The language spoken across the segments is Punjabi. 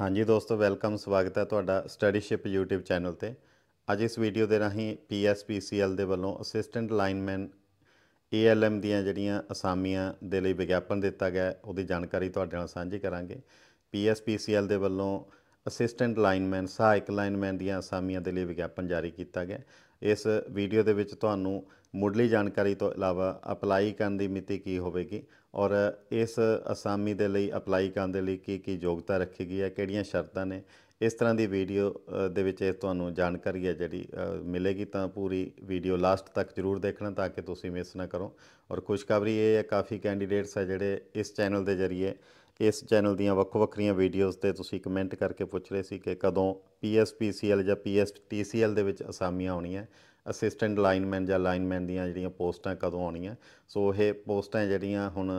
ਹਾਂਜੀ ਦੋਸਤੋ ਵੈਲਕਮ ਸਵਾਗਤ ਹੈ ਤੁਹਾਡਾ ਸਟੱਡੀਸ਼ਿਪ YouTube ਚੈਨਲ ਤੇ ਅੱਜ ਇਸ ਵੀਡੀਓ ਦੇ ਰਾਹੀਂ PSPCL ਦੇ ਵੱਲੋਂ ਅਸਿਸਟੈਂਟ ਲਾਈਨਮੈਨ ALM ਦੀਆਂ ਜਿਹੜੀਆਂ ਅਸਾਮੀਆਂ ਦੇ ਲਈ ਵਿਗਿਆਪਨ ਦਿੱਤਾ ਗਿਆ ਉਹਦੀ ਜਾਣਕਾਰੀ ਤੁਹਾਡੇ ਨਾਲ ਸਾਂਝੀ ਕਰਾਂਗੇ PSPCL ਦੇ ਵੱਲੋਂ ਅਸਿਸਟੈਂਟ ਲਾਈਨਮੈਨ ਸਹਾਇਕ ਲਾਈਨਮੈਨ ਦੀਆਂ ਅਸਾਮੀਆਂ ਦੇ ਲਈ ਵਿਗਿਆਪਨ ਜਾਰੀ ਕੀਤਾ ਗਿਆ ਇਸ ਵੀਡੀਓ ਦੇ ਵਿੱਚ ਤੁਹਾਨੂੰ ਮੁੱਢਲੀ ਜਾਣਕਾਰੀ ਤੋਂ ਇਲਾਵਾ ਅਪਲਾਈ ਕਰਨ ਦੀ ਮਿਤੀ ਕੀ ਹੋਵੇਗੀ ਔਰ ਇਸ ਅਸਾਮੀ ਦੇ ਲਈ ਅਪਲਾਈ ਕਰਨ ਦੇ ਲਈ ਕੀ ਕੀ ਯੋਗਤਾ ਰੱਖੀ ਗਈ ਹੈ ਕਿਹੜੀਆਂ ਸ਼ਰਤਾਂ ਨੇ ਇਸ ਤਰ੍ਹਾਂ ਦੀ ਵੀਡੀਓ ਦੇ ਵਿੱਚ ਇਹ ਤੁਹਾਨੂੰ ਜਾਣਕਾਰੀ ਹੈ ਜਿਹੜੀ ਮਿਲੇਗੀ ਤਾਂ ਪੂਰੀ ਵੀਡੀਓ ਲਾਸਟ ਤੱਕ ਜ਼ਰੂਰ ਦੇਖਣਾ ਤਾਂ ਕਿ ਤੁਸੀਂ ਮਿਸ ਨਾ ਕਰੋ ਔਰ ਖੁਸ਼ਖਬਰੀ ਇਹ ਹੈ ਕਾਫੀ ਕੈਂਡੀਡੇਟਸ ਹੈ ਜਿਹੜੇ ਇਸ ਚੈਨਲ ਦੇ ਜ਼ਰੀਏ ਇਸ ਚੈਨਲ ਦੀਆਂ ਵੱਖ-ਵੱਖਰੀਆਂ ਵੀਡੀਓਜ਼ ਤੇ ਤੁਸੀਂ ਕਮੈਂਟ ਕਰਕੇ ਪੁੱਛ ਰਹੇ ਸੀ ਕਿ ਕਦੋਂ ਪੀਐਸਪੀਸੀਐਲ ਜਾਂ ਪੀਐਸਟੀਸੀਐਲ ਦੇ ਵਿੱਚ ਅਸਾਮੀਆਂ ਆਉਣੀਆਂ ਅਸਿਸਟੈਂਟ ਲਾਈਨਮੈਨ ਜਾਂ ਲਾਈਨਮੈਨ ਦੀਆਂ ਜਿਹੜੀਆਂ ਪੋਸਟਾਂ ਕਦੋਂ ਆਉਣੀਆਂ ਸੋ ਇਹ ਪੋਸਟਾਂ ਜਿਹੜੀਆਂ ਹੁਣ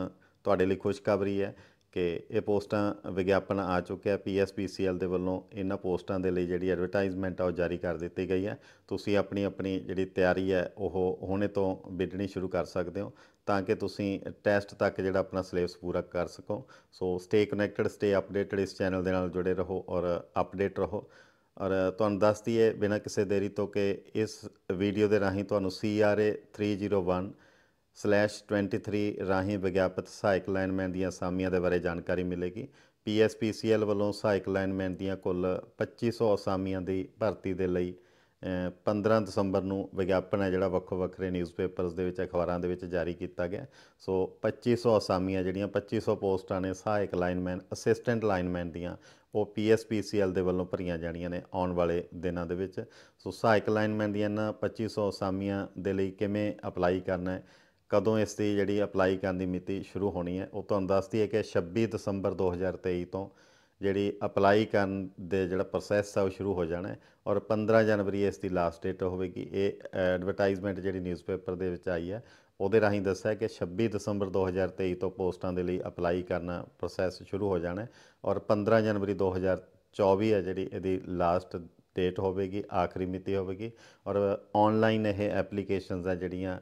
ਤੁਹਾਡੇ ਲਈ ਖੁਸ਼ਖਬਰੀ ਹੈ ਕਿ ਇਹ ਪੋਸਟਾਂ ਵਿਗਿਆਪਨ ਆ ਚੁੱਕਿਆ ਪੀਐਸਪੀਸੀਐਲ ਦੇ ਵੱਲੋਂ ਇਹਨਾਂ ਪੋਸਟਾਂ ਦੇ ਲਈ ਜਿਹੜੀ ਐਡਵਰਟਾਈਜ਼ਮੈਂਟ ਆ ਉਹ ਜਾਰੀ ਕਰ ਦਿੱਤੀ ਗਈ ਹੈ ਤੁਸੀਂ ਆਪਣੀ ਆਪਣੀ ਜਿਹੜੀ ਤਿਆਰੀ ਹੈ ਉਹ ਹੁਣੇ ਤੋਂ ਬਿਡਣੀ ਸ਼ੁਰੂ ਕਰ ਸਕਦੇ ਹੋ ਤਾਂ ਕਿ ਤੁਸੀਂ ਟੈਸਟ ਤੱਕ ਜਿਹੜਾ ਆਪਣਾ ਸਿਲੇਬਸ ਪੂਰਾ ਕਰ ਸਕੋ so stay connected stay updated ਇਸ ਚੈਨਲ ਦੇ ਨਾਲ ਜੁੜੇ ਰਹੋ ਔਰ ਅਪਡੇਟ ਰਹੋ ਔਰ ਤੁਹਾਨੂੰ ਦੱਸ ਦਈਏ ਬਿਨਾਂ ਕਿਸੇ ਦੇਰੀ ਤੋਂ ਕਿ ਇਸ ਵੀਡੀਓ ਦੇ ਰਾਹੀਂ ਤੁਹਾਨੂੰ ਸੀਆਰਏ 301 23/23 ਰਾਹੀਂ ਵਿਗਿਆਪਤ ਸਹਾਇਕ ਲਾਈਨਮੈਨ ਦੀਆਂ ਅਸਾਮੀਆਂ ਦੇ ਬਾਰੇ ਜਾਣਕਾਰੀ ਮਿਲੇਗੀ ਪੀਐਸਪੀਸੀਐਲ ਵੱਲੋਂ ਸਹਾਇਕ ਲਾਈਨਮੈਨ ਦੀਆਂ ਕੁੱਲ 2500 ਅਸਾਮੀਆਂ ਦੀ ਭਰਤੀ ਦੇ ਲਈ 15 ਦਸੰਬਰ ਨੂੰ ਵਿਗਿਆਪਨ ਹੈ ਜਿਹੜਾ ਵੱਖੋ ਵੱਖਰੇ ਨਿਊਜ਼ਪੇਪਰਸ ਦੇ ਵਿੱਚ ਅਖਬਾਰਾਂ ਦੇ ਵਿੱਚ ਜਾਰੀ ਕੀਤਾ ਗਿਆ ਸੋ 2500 ਅਸਾਮੀਆਂ ਜਿਹੜੀਆਂ 2500 ਪੋਸਟਾਂ ਨੇ ਸਹਾਇਕ ਲਾਈਨਮੈਨ ਅਸਿਸਟੈਂਟ ਲਾਈਨਮੈਨ ਦੀਆਂ ਉਹ ਪੀਐਸਪੀਸੀਐਲ ਦੇ ਵੱਲੋਂ ਭਰੀਆਂ ਜਾਣੀਆਂ ਨੇ ਆਉਣ ਵਾਲੇ ਦਿਨਾਂ ਦੇ ਵਿੱਚ ਸੋ ਸਹਾਇਕ ਲਾਈਨਮੈਨ ਦੀਆਂ 2500 ਅਸਾਮੀਆਂ ਦੇ ਲਈ ਕਿਵੇਂ ਅਪਲਾਈ ਕਰਨਾ ਹੈ ਕਦੋਂ ਇਸ ਦੀ ਜਿਹੜੀ ਅਪਲਾਈ ਕਰਨ ਦੀ ਮਿਤੀ ਸ਼ੁਰੂ ਹੋਣੀ ਹੈ ਉਹ ਤੁਹਾਨੂੰ ਦੱਸਦੀ ਹੈ ਕਿ 26 ਦਸੰਬਰ 2023 ਤੋਂ ਜਿਹੜੀ ਅਪਲਾਈ ਕਰਨ ਦੇ ਜਿਹੜਾ ਪ੍ਰੋਸੈਸ ਆ ਉਹ ਸ਼ੁਰੂ ਹੋ ਜਾਣਾ ਹੈ ਔਰ 15 ਜਨਵਰੀ ਇਸ ਦੀ ਲਾਸਟ ਡੇਟ ਹੋਵੇਗੀ ਇਹ ਐਡਵਰਟਾਈਜ਼ਮੈਂਟ ਜਿਹੜੀ ਨਿਊਜ਼ਪੇਪਰ ਦੇ ਵਿੱਚ ਆਈ ਹੈ ਉਹਦੇ ਰਾਹੀਂ ਦੱਸਿਆ ਕਿ 26 ਦਸੰਬਰ 2023 ਤੋਂ ਪੋਸਟਾਂ ਦੇ ਲਈ ਅਪਲਾਈ ਕਰਨਾ ਪ੍ਰੋਸੈਸ ਸ਼ੁਰੂ ਹੋ ਜਾਣਾ ਹੈ ਔਰ 15 ਜਨਵਰੀ 2024 ਹੈ ਜਿਹੜੀ ਇਹਦੀ ਲਾਸਟ ਡੇਟ ਹੋਵੇਗੀ ਆਖਰੀ ਮਿਤੀ ਹੋਵੇਗੀ ਔਰ ਆਨਲਾਈਨ ਇਹ ਐਪਲੀਕੇਸ਼ਨਸ ਆ ਜਿਹੜੀਆਂ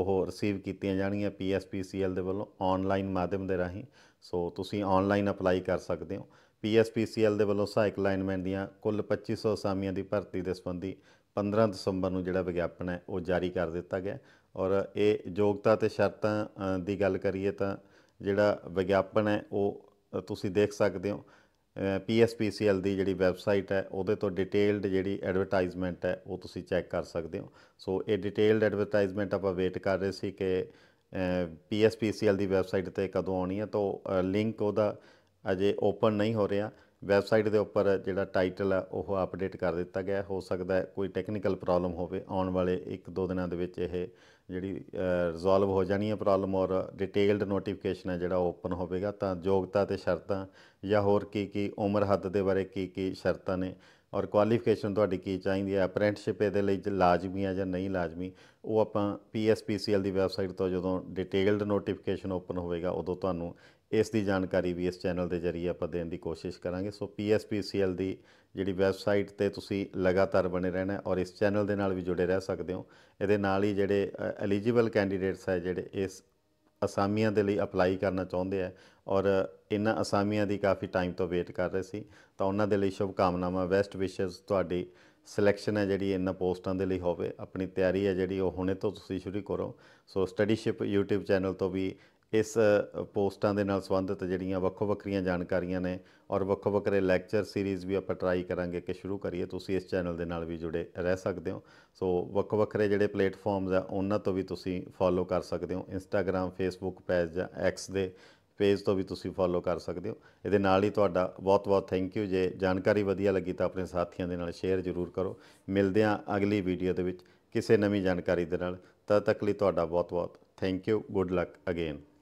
ਉਹ ਰਿਸੀਵ ਕੀਤੀਆਂ ਜਾਣੀਆਂ ਪੀਐਸਪੀਸੀਐਲ ਦੇ ਵੱਲੋਂ ਆਨਲਾਈਨ ਮਾਧਿਅਮ ਦੇ ਰਾਹੀਂ ਸੋ ਤੁਸੀਂ ਆਨਲਾਈਨ ਅਪਲਾਈ ਕਰ ਸਕਦੇ ਹੋ ਪੀਐਸਪੀਸੀਐਲ ਦੇ ਵੱਲੋਂ ਸਹਾਇਕ ਲਾਈਨਮੈਨ ਦੀਆਂ ਕੁੱਲ 2500 ਅਸਾਮੀਆਂ ਦੀ ਭਰਤੀ ਦੇ ਸੰਬੰਧੀ 15 ਦਸੰਬਰ ਨੂੰ ਜਿਹੜਾ ਵਿਗਿਆਪਨ ਹੈ ਉਹ ਜਾਰੀ ਕਰ ਦਿੱਤਾ ਗਿਆ ਔਰ ਇਹ ਯੋਗਤਾ ਤੇ ਸ਼ਰਤਾਂ ਦੀ ਗੱਲ ਕਰੀਏ ਤਾਂ ਜਿਹੜਾ ਵਿਗਿਆਪਨ ਹੈ ਉਹ ਤੁਸੀਂ ਦੇਖ ਸਕਦੇ ਹੋ ਪੀਐਸਪੀਸੀਐਲ ਦੀ ਜਿਹੜੀ ਵੈਬਸਾਈਟ ਹੈ ਉਹਦੇ ਤੋਂ ਡਿਟੇਲਡ ਜਿਹੜੀ ਐਡਵਰਟਾਈਜ਼ਮੈਂਟ ਹੈ ਉਹ ਤੁਸੀਂ ਚੈੱਕ ਕਰ ਸਕਦੇ ਹੋ ਸੋ ਇਹ ਡਿਟੇਲਡ ਐਡਵਰਟਾਈਜ਼ਮੈਂਟ ਆਪਾਂ ਵੇਟ ਕਰ ਰਹੇ ਸੀ ਕਿ ਪੀਐਸਪੀਸੀਐਲ ਦੀ ਵੈਬਸਾਈਟ ਤੇ ਕਦੋਂ ਆਉਣੀ ਹੈ ਤਾਂ ਲਿੰਕ ਉਹਦਾ ਅਜੇ ਓਪਨ ਨਹੀਂ ਹੋ ਰਿਹਾ ਵੈਬਸਾਈਟ ਦੇ ਉੱਪਰ ਜਿਹੜਾ ਟਾਈਟਲ ਆ ਉਹ ਅਪਡੇਟ ਕਰ ਦਿੱਤਾ ਗਿਆ ਹੋ ਸਕਦਾ ਕੋਈ ਟੈਕਨੀਕਲ ਪ੍ਰੋਬਲਮ ਹੋਵੇ ਆਉਣ ਵਾਲੇ 1-2 ਦਿਨਾਂ ਦੇ ਵਿੱਚ ਇਹ ਜਿਹੜੀ ਰਿਜ਼ੋਲਵ ਹੋ ਜਾਣੀ ਹੈ ਪ੍ਰੋਬਲਮ ਔਰ ਡਿਟੇਲਡ ਨੋਟੀਫਿਕੇਸ਼ਨ ਹੈ ਜਿਹੜਾ ਓਪਨ ਹੋਵੇਗਾ ਤਾਂ ਯੋਗਤਾ ਤੇ ਸ਼ਰਤਾਂ ਜਾਂ ਹੋਰ ਕੀ ਕੀ ਉਮਰ ਹੱਦ ਦੇ ਬਾਰੇ ਕੀ ਕੀ ਸ਼ਰਤਾਂ ਨੇ ਔਰ ਕੁਆਲੀਫਿਕੇਸ਼ਨ ਤੁਹਾਡੀ ਕੀ ਚਾਹੀਦੀ ਹੈ ਅਪ੍ਰੈਂਟਿਸਸ਼ਿਪ ਇਹਦੇ ਲਈ ਲਾਜ਼ਮੀ ਹੈ ਜਾਂ ਨਹੀਂ ਲਾਜ਼ਮੀ ਉਹ ਆਪਾਂ ਪੀਐਸਪੀਸੀਐਲ ਦੀ ਵੈਬਸਾਈਟ ਤੋਂ ਜਦੋਂ ਡਿਟੇਲਡ ਨੋਟੀਫਿਕੇਸ਼ਨ ਓਪਨ ਹੋਵੇਗਾ ਉਦੋਂ ਤੁਹਾਨੂੰ ਇਸ ਦੀ ਜਾਣਕਾਰੀ ਵੀ ਇਸ ਚੈਨਲ ਦੇ ਜਰੀਏ ਆਪਾਂ ਦੇਣ ਦੀ ਕੋਸ਼ਿਸ਼ ਕਰਾਂਗੇ ਸੋ ਪੀਐਸਪੀਸੀਐਲ ਦੀ ਜਿਹੜੀ ਵੈਬਸਾਈਟ ਤੇ ਤੁਸੀਂ ਲਗਾਤਾਰ ਬਣੇ ਰਹਿਣਾ ਔਰ ਇਸ ਚੈਨਲ ਦੇ ਨਾਲ ਵੀ ਜੁੜੇ ਰਹਿ ਸਕਦੇ ਹੋ ਇਹਦੇ ਨਾਲ ਹੀ ਜਿਹੜੇ ਐਲੀਜੀਬਲ ਕੈਂਡੀਡੇਟਸ ਹੈ ਜਿਹੜੇ ਇਸ ਅਸਾਮੀਆਂ ਦੇ ਲਈ ਅਪਲਾਈ ਕਰਨਾ ਚਾਹੁੰਦੇ ਆ ਔਰ ਇਹਨਾਂ ਅਸਾਮੀਆਂ ਦੀ ਕਾਫੀ ਟਾਈਮ ਤੋਂ ਵੇਟ ਕਰ ਰਹੇ ਸੀ ਤਾਂ ਉਹਨਾਂ ਦੇ ਲਈ ਸ਼ੁਭ ਕਾਮਨਾਵਾਂ ਬੈਸਟ ਵਿਸ਼ੇਸ ਤੁਹਾਡੀ ਸਿਲੈਕਸ਼ਨ ਹੈ ਜਿਹੜੀ ਇਹਨਾਂ ਪੋਸਟਾਂ ਦੇ ਲਈ ਹੋਵੇ ਆਪਣੀ ਤਿਆਰੀ ਹੈ ਜਿਹੜੀ ਉਹ ਹੁਣੇ ਤੋਂ ਤੁਸੀਂ ਸ਼ੁਰੂ ਕਰੋ ਸੋ ਸਟੱਡੀਸ਼ਿਪ YouTube ਚੈਨਲ ਤੋਂ ਵੀ ਇਸ ਪੋਸਟਾਂ ਦੇ ਨਾਲ ਸੰਬੰਧਿਤ ਜਿਹੜੀਆਂ ਵੱਖੋ ਵੱਖਰੀਆਂ ਜਾਣਕਾਰੀਆਂ ਨੇ ਔਰ ਵੱਖੋ ਵੱਖਰੇ ਲੈਕਚਰ ਸੀਰੀਜ਼ ਵੀ ਆਪਾਂ ਟਰਾਈ ਕਰਾਂਗੇ ਕਿ ਸ਼ੁਰੂ ਕਰੀਏ ਤੁਸੀਂ ਇਸ ਚੈਨਲ ਦੇ ਨਾਲ ਵੀ ਜੁੜੇ ਰਹਿ ਸਕਦੇ ਹੋ ਸੋ ਵੱਖੋ ਵੱਖਰੇ ਜਿਹੜੇ ਪਲੇਟਫਾਰਮਸ ਆ ਉਹਨਾਂ ਤੋਂ ਵੀ ਤੁਸੀਂ ਫੋਲੋ ਕਰ ਸਕਦੇ ਹੋ ਇੰਸਟਾਗ੍ਰam ਫੇਸਬੁੱਕ ਪੇਜ ਜਾਂ ਐਕਸ ਦੇ ਪੇਜ ਤੋਂ ਵੀ ਤੁਸੀਂ ਫੋਲੋ ਕਰ ਸਕਦੇ ਹੋ ਇਹਦੇ ਨਾਲ ਹੀ ਤੁਹਾਡਾ ਬਹੁਤ-ਬਹੁਤ ਥੈਂਕ ਯੂ ਜੇ ਜਾਣਕਾਰੀ ਵਧੀਆ ਲੱਗੀ ਤਾਂ ਆਪਣੇ ਸਾਥੀਆਂ ਦੇ ਨਾਲ ਸ਼ੇਅਰ ਜ਼ਰੂਰ ਕਰੋ ਮਿਲਦੇ ਹਾਂ ਅਗਲੀ ਵੀਡੀਓ ਦੇ ਵਿੱਚ ਕਿਸੇ ਨਵੀਂ ਜਾਣਕਾਰੀ ਦੇ ਨਾਲ ਤਦ ਤੱਕ ਲਈ ਤੁਹਾਡਾ ਬਹੁਤ-ਬਹੁਤ thank you good luck again